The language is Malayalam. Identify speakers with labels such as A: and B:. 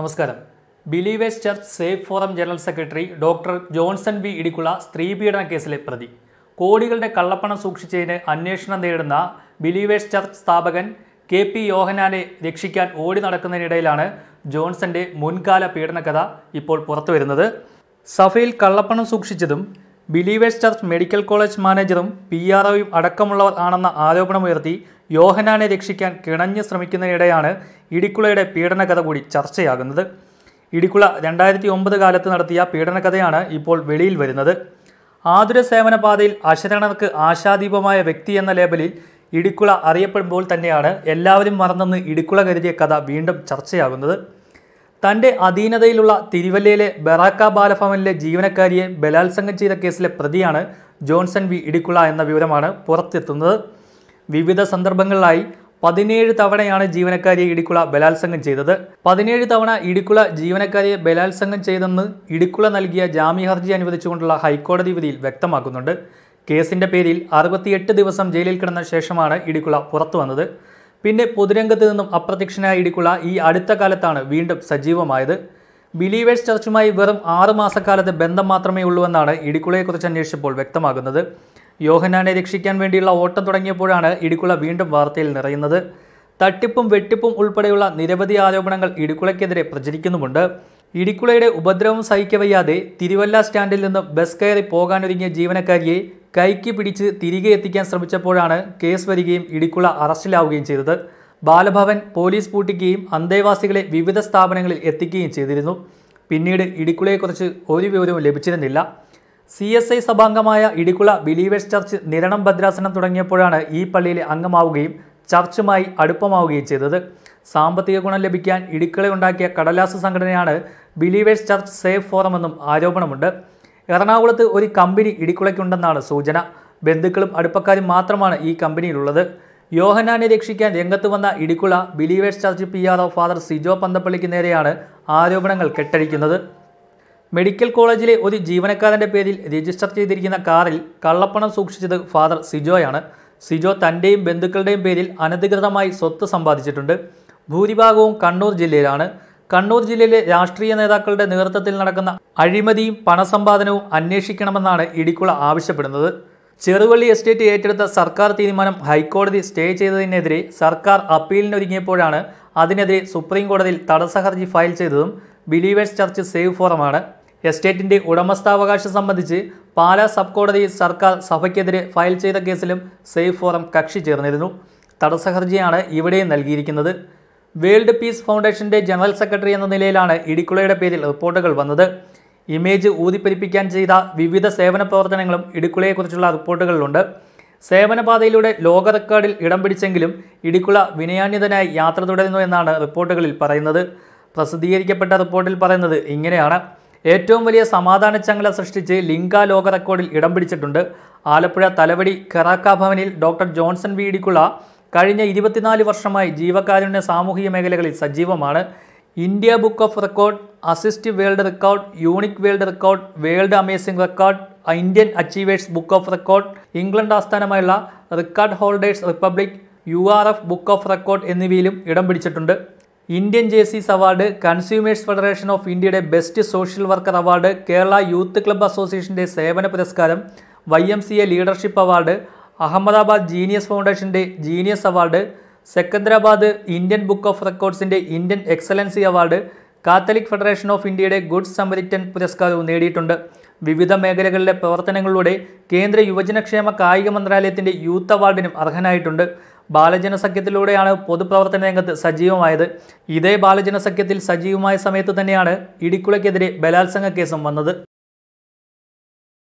A: നമസ്കാരം believers church safe forum general secretary doctor Johnson V Idicula സ്ത്രീപീഡന കേസിലെ പ്രതി കോടികളുടെ കള്ളപ്പണം സൂക്ഷിച്ചതിന് അന്വേഷണം നേരിടുന്ന ബിലീവേഴ്സ് ചർച്ച് സ്ഥാപകൻ കെ പി യോഹനാനെ രക്ഷിക്കാൻ ഓടി നടക്കുന്നതിനിടയിലാണ് ജോൺസന്റെ മുൻകാല പീഡനകഥ ഇപ്പോൾ പുറത്തുവരുന്നത് സഫയിൽ കള്ളപ്പണം സൂക്ഷിച്ചതും ബിലീവേഴ്സ് ചർച്ച് മെഡിക്കൽ കോളേജ് മാനേജറും പി ആർ ഒയും അടക്കമുള്ളവർ ആണെന്ന ആരോപണമുയർത്തി യോഹനാനെ രക്ഷിക്കാൻ കിണഞ്ഞ് ശ്രമിക്കുന്നതിനിടെയാണ് ഇടിക്കുളയുടെ പീഡനകഥ കൂടി ചർച്ചയാകുന്നത് ഇടിക്കുള രണ്ടായിരത്തി ഒമ്പത് കാലത്ത് നടത്തിയ പീഡനകഥയാണ് ഇപ്പോൾ വെളിയിൽ വരുന്നത് ആതുര സേവന പാതയിൽ അശരണർക്ക് ആശാദീപമായ വ്യക്തി എന്ന ലേബലിൽ ഇടിക്കുള അറിയപ്പെടുമ്പോൾ തന്നെയാണ് എല്ലാവരും മറന്നെന്ന് ഇടിക്കുള കരുതിയ കഥ വീണ്ടും ചർച്ചയാകുന്നത് തൻ്റെ അധീനതയിലുള്ള തിരുവല്ലയിലെ ബറാക്ക ബാലഭവനിലെ ജീവനക്കാരിയെ ബലാത്സംഗം ചെയ്ത കേസിലെ പ്രതിയാണ് ജോൺസൺ വി ഇടിക്കുള എന്ന വിവരമാണ് പുറത്തെത്തുന്നത് വിവിധ സന്ദർഭങ്ങളിലായി പതിനേഴ് തവണയാണ് ജീവനക്കാരിയെ ഇടിക്കുള ബലാത്സംഗം ചെയ്തത് പതിനേഴ് തവണ ഇടിക്കുള ജീവനക്കാരിയെ ബലാത്സംഗം ചെയ്തെന്ന് ഇടിക്കുള നൽകിയ ജാമ്യ ഹർജി അനുവദിച്ചുകൊണ്ടുള്ള ഹൈക്കോടതി വിധിയിൽ വ്യക്തമാക്കുന്നുണ്ട് കേസിൻ്റെ പേരിൽ അറുപത്തിയെട്ട് ദിവസം ജയിലിൽ കിടന്ന ശേഷമാണ് ഇടിക്കുള പുറത്തു വന്നത് പിന്നെ പൊതുരംഗത്ത് നിന്നും അപ്രത്യക്ഷനായ ഇടിക്കുള്ള ഈ അടുത്ത കാലത്താണ് വീണ്ടും സജീവമായത് ബിലീവേഴ്സ് ചർച്ചുമായി വെറും ആറ് മാസക്കാലത്ത് ബന്ധം മാത്രമേ ഉള്ളൂവെന്നാണ് ഇടിക്കുളയെക്കുറിച്ച് അന്വേഷിച്ചപ്പോൾ വ്യക്തമാകുന്നത് യോഹനാനെ രക്ഷിക്കാൻ വേണ്ടിയുള്ള ഓട്ടം തുടങ്ങിയപ്പോഴാണ് ഇടിക്കുള വീണ്ടും വാർത്തയിൽ നിറയുന്നത് തട്ടിപ്പും വെട്ടിപ്പും ഉൾപ്പെടെയുള്ള നിരവധി ആരോപണങ്ങൾ ഇടിക്കുളയ്ക്കെതിരെ പ്രചരിക്കുന്നുമുണ്ട് ഇടിക്കുളയുടെ ഉപദ്രവം സഹിക്കവയ്യാതെ തിരുവല്ല സ്റ്റാൻഡിൽ നിന്ന് ബസ് കയറി പോകാനൊരുങ്ങിയ ജീവനക്കാരിയെ കൈക്ക് പിടിച്ച് തിരികെ എത്തിക്കാൻ ശ്രമിച്ചപ്പോഴാണ് കേസ് വരികയും ഇടിക്കുള അറസ്റ്റിലാവുകയും ചെയ്തത് ബാലഭവൻ പോലീസ് പൂട്ടിക്കുകയും അന്തേവാസികളെ വിവിധ സ്ഥാപനങ്ങളിൽ എത്തിക്കുകയും ചെയ്തിരുന്നു പിന്നീട് ഇടിക്കുളയെക്കുറിച്ച് ഒരു വിവരവും ലഭിച്ചിരുന്നില്ല സി എസ് ഐ സഭാംഗമായ ഇടിക്കുള ബിലീവേഴ്സ് ചർച്ച് നിരണം ഭദ്രാസനം തുടങ്ങിയപ്പോഴാണ് ഈ പള്ളിയിലെ അംഗമാവുകയും ചർച്ചുമായി അടുപ്പമാവുകയും ചെയ്തത് സാമ്പത്തിക ഗുണം ലഭിക്കാൻ ഇടുക്കളയുണ്ടാക്കിയ കടലാസ് സംഘടനയാണ് ബിലീവേഴ്സ് ചർച്ച് സേഫ് ഫോറം എന്നും ആരോപണമുണ്ട് എറണാകുളത്ത് ഒരു കമ്പനി ഇടിക്കുളയ്ക്കുണ്ടെന്നാണ് സൂചന ബന്ധുക്കളും അടുപ്പക്കാരും മാത്രമാണ് ഈ കമ്പനിയിലുള്ളത് യോഹനാനെ രക്ഷിക്കാൻ രംഗത്ത് വന്ന Idicula believers church P R O father Sijo പന്തപ്പള്ളിക്ക് നേരെയാണ് ആരോപണങ്ങൾ കെട്ടഴിക്കുന്നത് മെഡിക്കൽ കോളേജിലെ ഒരു ജീവനക്കാരൻ്റെ പേരിൽ രജിസ്റ്റർ ചെയ്തിരിക്കുന്ന കാറിൽ കള്ളപ്പണം സൂക്ഷിച്ചത് ഫാദർ സിജോയാണ് സിജോ തൻ്റെയും ബന്ധുക്കളുടെയും പേരിൽ അനധികൃതമായി സ്വത്ത് സമ്പാദിച്ചിട്ടുണ്ട് ഭൂരിഭാഗവും കണ്ണൂർ ജില്ലയിലാണ് കണ്ണൂർ ജില്ലയിലെ രാഷ്ട്രീയ നേതാക്കളുടെ നേതൃത്വത്തിൽ നടക്കുന്ന അഴിമതിയും പണസമ്പാദനവും അന്വേഷിക്കണമെന്നാണ് ഇടിക്കുള ആവശ്യപ്പെടുന്നത് ചെറുവള്ളി എസ്റ്റേറ്റ് ഏറ്റെടുത്ത സർക്കാർ തീരുമാനം ഹൈക്കോടതി സ്റ്റേ ചെയ്തതിനെതിരെ സർക്കാർ അപ്പീലിനൊരുങ്ങിയപ്പോഴാണ് അതിനെതിരെ സുപ്രീം കോടതിയിൽ തടസ്സ ഹർജി ഫയൽ ചെയ്തതും ബിലീവേഴ്സ് ചർച്ച് സേവ് ഫോറമാണ് എസ്റ്റേറ്റിൻ്റെ ഉടമസ്ഥാവകാശം സംബന്ധിച്ച് പാലാ സബ് കോടതിയിൽ സർക്കാർ സഭയ്ക്കെതിരെ ഫയൽ ചെയ്ത കേസിലും സേഫ് ഫോറം കക്ഷി ചേർന്നിരുന്നു തടസ്സ ഹർജിയാണ് ഇവിടെയും നൽകിയിരിക്കുന്നത് വേൾഡ് പീസ് ഫൗണ്ടേഷന്റെ ജനറൽ സെക്രട്ടറി എന്ന നിലയിലാണ് ഇടിക്കുളയുടെ പേരിൽ റിപ്പോർട്ടുകൾ വന്നത് ഇമേജ് ഊതിപ്പെരിപ്പിക്കാൻ ചെയ്ത വിവിധ സേവന പ്രവർത്തനങ്ങളും ഇടിക്കുളയെക്കുറിച്ചുള്ള റിപ്പോർട്ടുകളിലുണ്ട് സേവനപാതയിലൂടെ ലോക റെക്കോർഡിൽ ഇടം പിടിച്ചെങ്കിലും ഇടിക്കുള വിനയാന്യതനായി യാത്ര തുടരുന്നു എന്നാണ് റിപ്പോർട്ടുകളിൽ പറയുന്നത് പ്രസിദ്ധീകരിക്കപ്പെട്ട റിപ്പോർട്ടിൽ പറയുന്നത് ഇങ്ങനെയാണ് ഏറ്റവും വലിയ സമാധാന ചങ്ങല സൃഷ്ടിച്ച് ലിങ്ക ലോക റെക്കോർഡിൽ ഇടം പിടിച്ചിട്ടുണ്ട് ആലപ്പുഴ തലവടി കെറാക്ക ഭവനിൽ ഡോക്ടർ ജോൺസൺ വി ഇടിക്കുള കഴിഞ്ഞ ഇരുപത്തിനാല് വർഷമായി ജീവകാരുണ്യ സാമൂഹിക മേഖലകളിൽ സജീവമാണ് India book of record assist world record unique world record world amazing record Indian achievers book of record England ആസ്ഥാനമായുള്ള record holders republic U R F book of record എന്നിവയിലും ഇടം പിടിച്ചിട്ടുണ്ട് Indian Jaycees award consumers federation of ഇന്ത്യയുടെ best social worker award Kerala youth club അസോസിയേഷൻ്റെ സേവന പുരസ്കാരം Y M C A leadership award Ahmedabad genius ഫൗണ്ടേഷൻ്റെ genius award Secunderabad Indian book of റെക്കോർഡ്സിൻ്റെ Indian excellency award catholic federation of ഇന്ത്യയുടെ ഗുഡ് സമരിറ്റൻ പുരസ്കാരവും നേടിയിട്ടുണ്ട് വിവിധ മേഖലകളിലെ പ്രവർത്തനങ്ങളിലൂടെ കേന്ദ്ര യുവജനക്ഷേമ കായിക മന്ത്രാലയത്തിൻ്റെ യൂത്ത് അവാർഡിനും അർഹനായിട്ടുണ്ട് ബാലജന സഖ്യത്തിലൂടെയാണ് പൊതുപ്രവർത്തന രംഗത്ത് സജീവമായത് ഇതേ ബാലജന സഖ്യത്തിൽ സജീവമായ സമയത്ത് തന്നെയാണ് ഇടിക്കുളയ്ക്കെതിരെ ബലാത്സംഗ കേസും വന്നത്